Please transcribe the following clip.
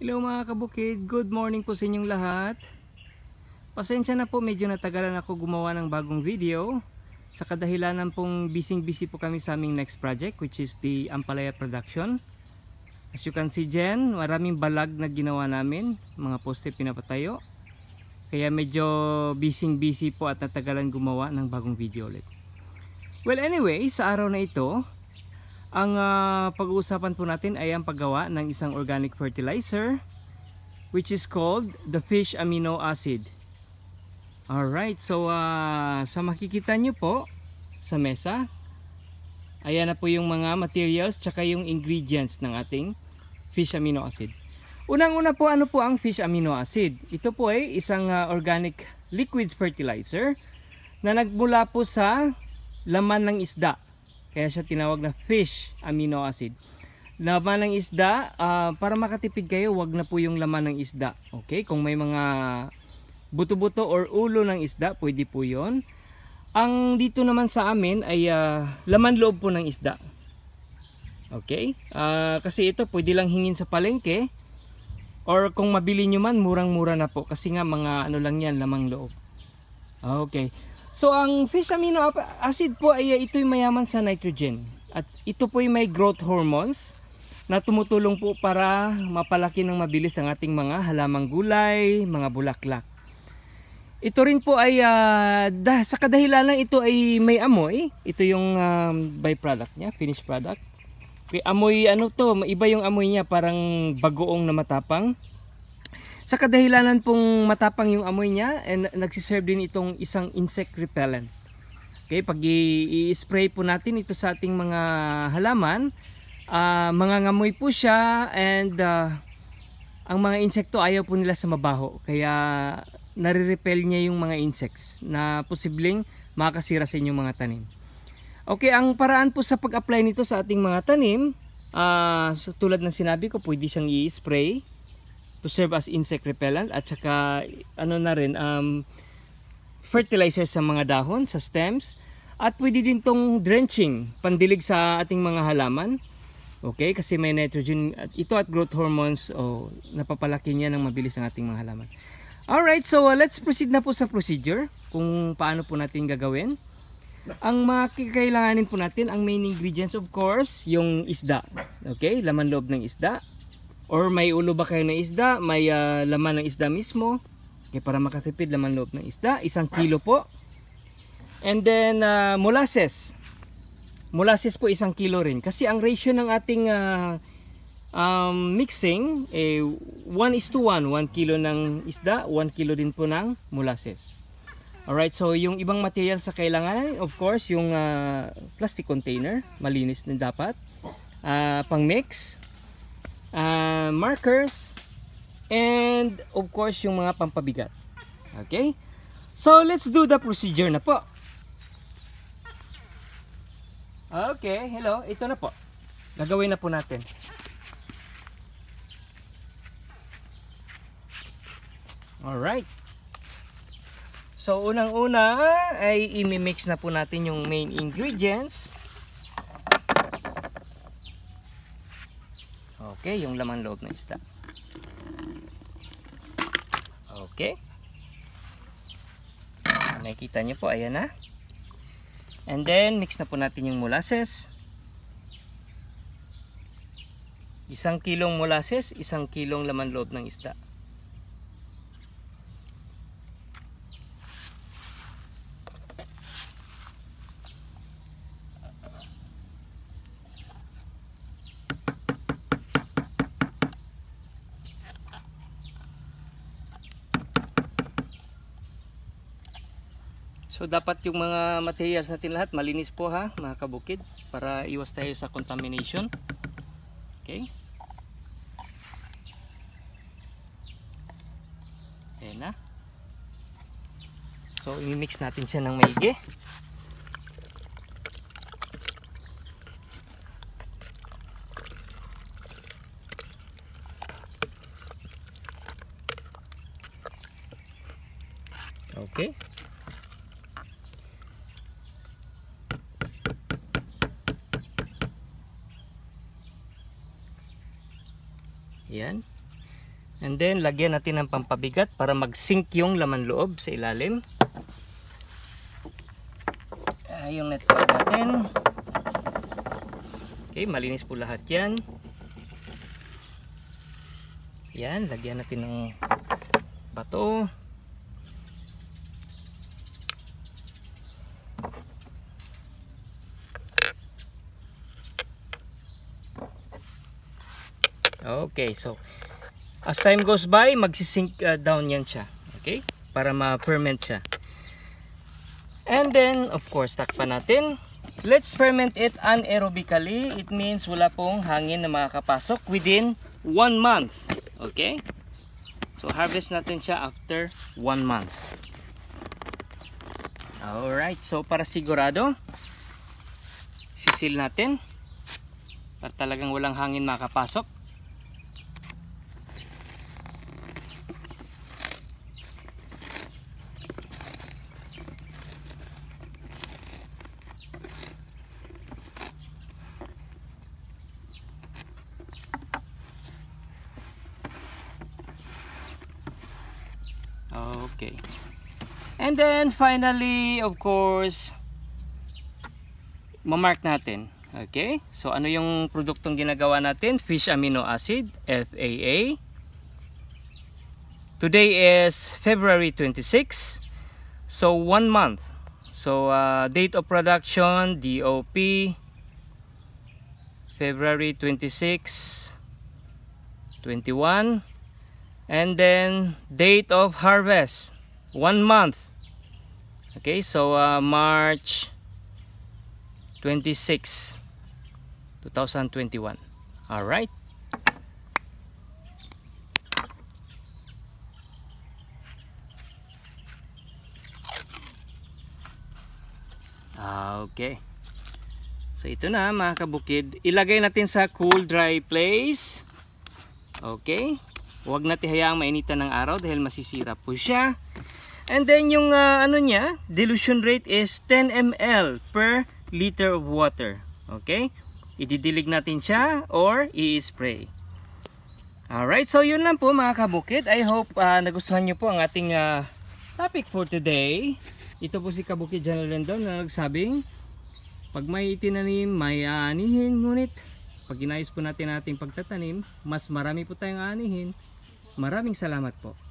Hello mga kabukid, good morning po sa inyong lahat Pasensya na po medyo natagalan ako gumawa ng bagong video Sa kadahilanan pong busy busy po kami sa aming next project which is the Ampalaya production As you can see Jen, maraming balag na ginawa namin Mga poste pinapatayo Kaya medyo busy busy po at natagalan gumawa ng bagong video ulit Well anyway, sa araw na ito ang uh, pag-uusapan po natin ay ang paggawa ng isang organic fertilizer which is called the fish amino acid. Alright, so uh, sa makikita nyo po sa mesa, ayan na po yung mga materials tsaka yung ingredients ng ating fish amino acid. Unang-una po, ano po ang fish amino acid? Ito po ay isang uh, organic liquid fertilizer na nagmula po sa laman ng isda kaya siya tinawag na fish amino acid. Laman ng isda, uh, para makatipid kayo, wag na po yung laman ng isda. Okay? Kung may mga buto-buto or ulo ng isda, pwede po yon. Ang dito naman sa amin ay uh, laman loob po ng isda. Okay? Uh, kasi ito pwede lang hingin sa palengke or kung mabili nyo man murang-mura na po kasi nga mga ano lang yan lamang loob. Okay. So ang fish amino acid po ay uh, ito'y mayaman sa nitrogen. At ito po'y may growth hormones na tumutulong po para mapalaki ng mabilis ang ating mga halamang gulay, mga bulaklak. Ito rin po ay uh, dah sa kadahilanan ito ay may amoy. Ito yung um, byproduct niya, finished product. Amoy ano to, iba yung amoy niya, parang bagoong na matapang. Sa kadahilanan pong matapang yung amoy niya, and nagsiserve din itong isang insect repellent. Okay, pag i-spray po natin ito sa ating mga halaman, uh, mga ngamoy po siya and uh, ang mga insekto ayaw po nila sa mabaho. Kaya nare-repel niya yung mga insects na posibleng makasira sa inyong mga tanim. Okay, ang paraan po sa pag-apply nito sa ating mga tanim, uh, tulad ng sinabi ko, pwede siyang i-spray to serve as insect repellent at saka ano na rin um, fertilizer sa mga dahon, sa stems at pwede din tong drenching pandilig sa ating mga halaman okay kasi may nitrogen at ito at growth hormones o oh, napapalaki niya ng mabilis ang ating mga halaman All right, so uh, let's proceed na po sa procedure kung paano po natin gagawin ang makikailanganin po natin ang main ingredients of course yung isda okay laman loob ng isda Or may ulo ba kayo ng isda, may uh, laman ng isda mismo. Okay, para makatipid laman loob ng isda, isang kilo po. And then uh, molasses. Molasses po isang kilo rin. Kasi ang ratio ng ating uh, um, mixing, eh, 1 is to 1. 1 kilo ng isda, 1 kilo din po ng molasses. Alright, so yung ibang material sa kailangan, of course, yung uh, plastic container, malinis din dapat. Uh, pang mix, uh, markers, and of course yung mga pampabigat. Okay? So let's do the procedure na po. Okay, hello. Ito na po. Gagawin na po natin. Alright. So unang-una ay imimix na po natin yung main ingredients. Okay, yung laman loob ng isda. Okay. Nakikita nyo po, ayan na. And then, mix na po natin yung molasses. Isang kilong molasses, isang kilong laman loob ng isda. So dapat yung mga materials natin lahat malinis po ha mga kabukid para iwas tayo sa contamination. Okay. Ayan na. So imimix natin siya ng maigi. Okay. Yan. And then, lagyan natin ng pampabigat para mag-sink yung laman loob sa ilalim. Uh, yung net natin. Okay, malinis po lahat yan. Yan, lagyan natin ng bato. Okay, so as time goes by, magsisink uh, down yan siya. Okay? Para ma-ferment siya. And then, of course, takpan natin. Let's ferment it anaerobically. It means wala pong hangin na makakapasok within 1 month. Okay? So, harvest natin siya after 1 month. Alright, so para sigurado, sisil natin. Para talagang walang hangin makapasok. okay and then finally of course mamark natin okay so ano yung produktong ginagawa natin fish amino acid FAA today is February 26 so one month so uh, date of production DOP February 26 21 and then date of harvest one month okay so uh, March 26 2021 all right okay so ito na mga kabukid ilagay natin sa cool dry place okay Huwag natin hayaang mainitan ng araw dahil masisira po siya. And then yung uh, ano niya, dilution rate is 10 ml per liter of water. Okay? Ididilig natin siya or i-spray. Alright, so yun lang po mga kabukid. I hope uh, nagustuhan nyo po ang ating uh, topic for today. Ito po si Kabukid General Rendon na nagsabing pag may itinanim, may aanihin. Ngunit pag inayos po natin ating pagtatanim, mas marami po tayong aanihin Maraming salamat po.